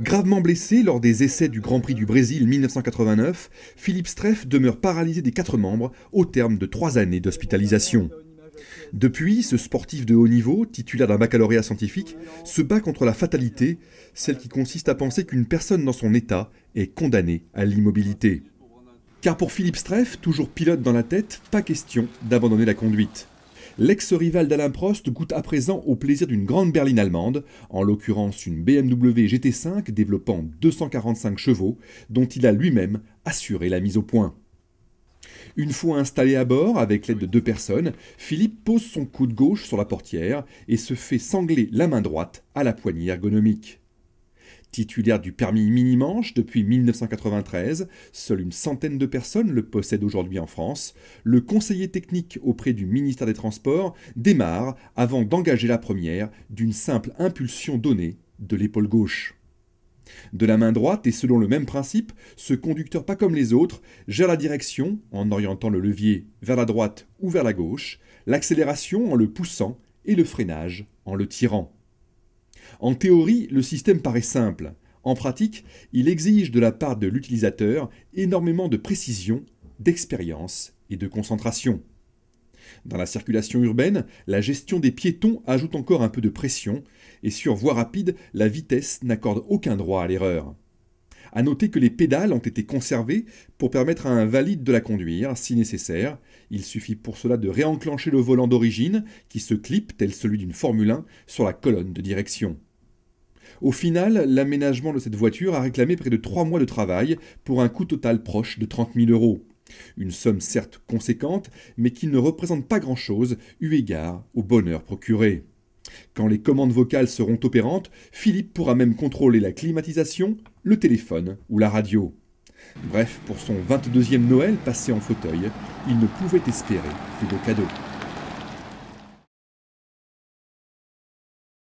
Gravement blessé lors des essais du Grand Prix du Brésil 1989, Philippe Streff demeure paralysé des quatre membres au terme de trois années d'hospitalisation. Depuis, ce sportif de haut niveau, titulaire d'un baccalauréat scientifique, se bat contre la fatalité, celle qui consiste à penser qu'une personne dans son état est condamnée à l'immobilité. Car pour Philippe Streff, toujours pilote dans la tête, pas question d'abandonner la conduite. L'ex-rival d'Alain Prost goûte à présent au plaisir d'une grande berline allemande, en l'occurrence une BMW GT5 développant 245 chevaux, dont il a lui-même assuré la mise au point. Une fois installé à bord, avec l'aide de deux personnes, Philippe pose son coude gauche sur la portière et se fait sangler la main droite à la poignée ergonomique. Titulaire du permis mini-manche depuis 1993, seule une centaine de personnes le possèdent aujourd'hui en France, le conseiller technique auprès du ministère des Transports démarre avant d'engager la première d'une simple impulsion donnée de l'épaule gauche. De la main droite et selon le même principe, ce conducteur pas comme les autres gère la direction en orientant le levier vers la droite ou vers la gauche, l'accélération en le poussant et le freinage en le tirant. En théorie, le système paraît simple. En pratique, il exige de la part de l'utilisateur énormément de précision, d'expérience et de concentration. Dans la circulation urbaine, la gestion des piétons ajoute encore un peu de pression, et sur voie rapide, la vitesse n'accorde aucun droit à l'erreur. À noter que les pédales ont été conservées pour permettre à un valide de la conduire si nécessaire. Il suffit pour cela de réenclencher le volant d'origine qui se clipe, tel celui d'une Formule 1, sur la colonne de direction. Au final, l'aménagement de cette voiture a réclamé près de 3 mois de travail pour un coût total proche de 30 000 euros. Une somme certes conséquente, mais qui ne représente pas grand-chose eu égard au bonheur procuré. Quand les commandes vocales seront opérantes, Philippe pourra même contrôler la climatisation, le téléphone ou la radio. Bref, pour son 22e Noël passé en fauteuil, il ne pouvait espérer que de cadeaux.